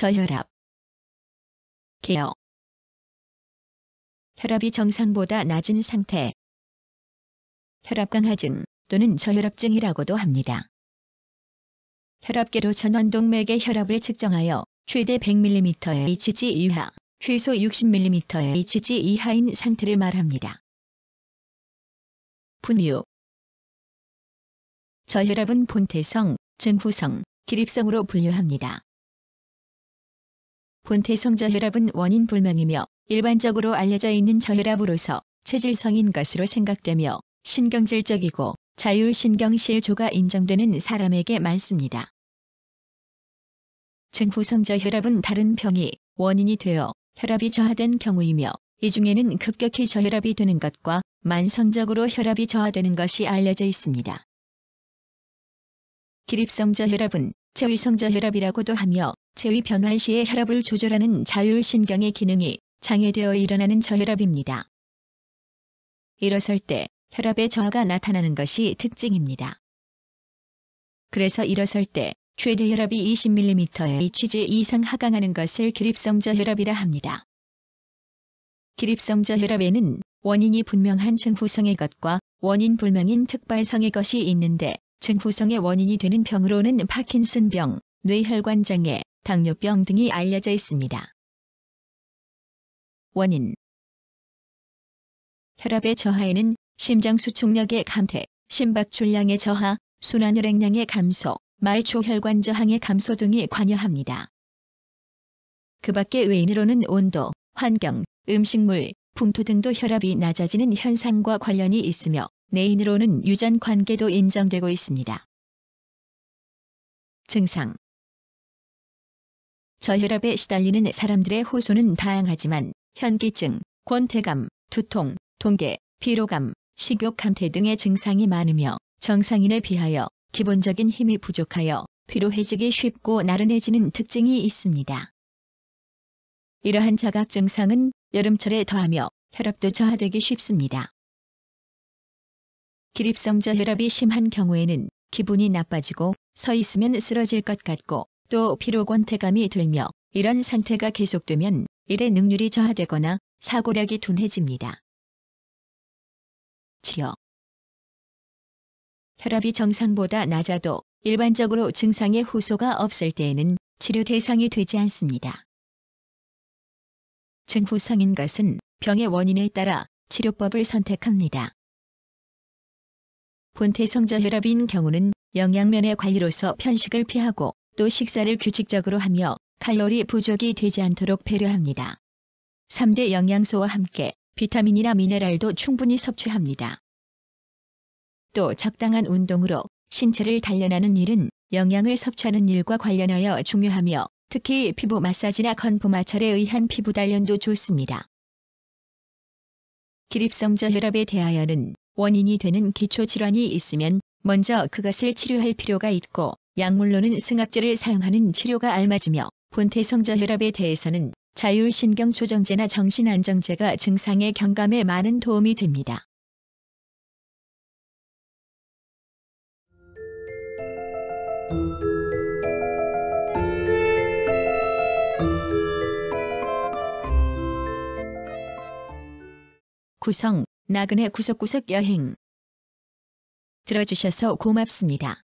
저혈압 개어 혈압이 정상보다 낮은 상태 혈압강하증 또는 저혈압증이라고도 합니다. 혈압계로 전원동맥의 혈압을 측정하여 최대 100mm의 Hg 이하, 최소 60mm의 Hg 이하인 상태를 말합니다. 분유 저혈압은 본태성, 증후성, 기립성으로 분류합니다. 본태성 저혈압은 원인 불명이며 일반적으로 알려져 있는 저혈압으로서 체질성인 것으로 생각되며 신경질적이고 자율신경실조가 인정되는 사람에게 많습니다. 증후성 저혈압은 다른 병이 원인이 되어 혈압이 저하된 경우이며 이 중에는 급격히 저혈압이 되는 것과 만성적으로 혈압이 저하되는 것이 알려져 있습니다. 기립성 저혈압은 체위성자 혈압이라고도 하며 체위 변환 시에 혈압을 조절하는 자율신경의 기능이 장애되어 일어나는 저혈압입니다. 일어설 때 혈압의 저하가 나타나는 것이 특징입니다. 그래서 일어설 때 최대 혈압이 20mm의 취지 이상 하강하는 것을 기립성 저혈압이라 합니다. 기립성 저혈압에는 원인이 분명한 증후성의 것과 원인 불명인 특발성의 것이 있는데 증후성의 원인이 되는 병으로는 파킨슨병, 뇌혈관 장애, 당뇨병 등이 알려져 있습니다. 원인 혈압의 저하에는 심장 수축력의 감퇴, 심박출량의 저하, 순환혈액량의 감소, 말초혈관 저항의 감소 등이 관여합니다. 그 밖의 외인으로는 온도, 환경, 음식물, 풍토 등도 혈압이 낮아지는 현상과 관련이 있으며 내인으로는 유전 관계도 인정되고 있습니다. 증상 저혈압에 시달리는 사람들의 호소는 다양하지만 현기증, 권태감, 두통, 동계, 피로감, 식욕 감퇴 등의 증상이 많으며 정상인에 비하여 기본적인 힘이 부족하여 피로해지기 쉽고 나른해지는 특징이 있습니다. 이러한 자각 증상은 여름철에 더하며 혈압도 저하되기 쉽습니다. 기립성저 혈압이 심한 경우에는 기분이 나빠지고 서 있으면 쓰러질 것 같고 또 피로곤태감이 들며 이런 상태가 계속되면 일의 능률이 저하되거나 사고력이 둔해집니다. 치료 혈압이 정상보다 낮아도 일반적으로 증상의 후소가 없을 때에는 치료 대상이 되지 않습니다. 증후성인 것은 병의 원인에 따라 치료법을 선택합니다. 본태성자 혈압인 경우는 영양면의 관리로서 편식을 피하고 또 식사를 규칙적으로 하며 칼로리 부족이 되지 않도록 배려합니다. 3대 영양소와 함께 비타민이나 미네랄도 충분히 섭취합니다. 또 적당한 운동으로 신체를 단련하는 일은 영양을 섭취하는 일과 관련하여 중요하며 특히 피부 마사지나 건포 마찰에 의한 피부 단련도 좋습니다. 기립성저 혈압에 대하여는 원인이 되는 기초질환이 있으면 먼저 그것을 치료할 필요가 있고 약물로는 승합제를 사용하는 치료가 알맞으며 본태성저혈압에 대해서는 자율신경조정제나 정신안정제가 증상의 경감에 많은 도움이 됩니다. 구성 나그네 구석구석 여행 들어주셔서 고맙습니다.